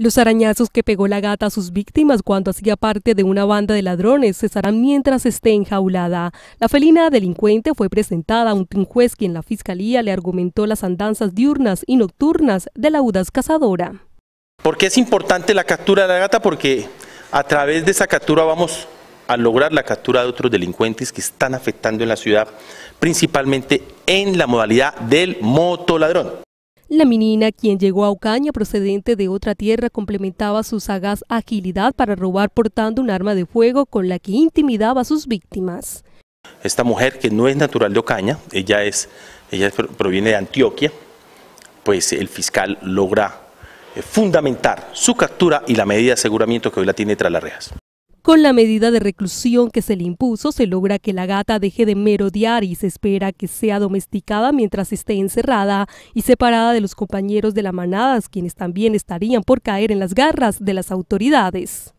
Los arañazos que pegó la gata a sus víctimas cuando hacía parte de una banda de ladrones cesarán mientras esté enjaulada. La felina delincuente fue presentada a un juez quien la fiscalía le argumentó las andanzas diurnas y nocturnas de la audaz cazadora. ¿Por qué es importante la captura de la gata? Porque a través de esa captura vamos a lograr la captura de otros delincuentes que están afectando en la ciudad, principalmente en la modalidad del motoladrón. La menina, quien llegó a Ocaña procedente de otra tierra, complementaba su sagaz agilidad para robar portando un arma de fuego con la que intimidaba a sus víctimas. Esta mujer que no es natural de Ocaña, ella, es, ella proviene de Antioquia, pues el fiscal logra eh, fundamentar su captura y la medida de aseguramiento que hoy la tiene tras las rejas. Con la medida de reclusión que se le impuso, se logra que la gata deje de merodear y se espera que sea domesticada mientras esté encerrada y separada de los compañeros de la manada, quienes también estarían por caer en las garras de las autoridades.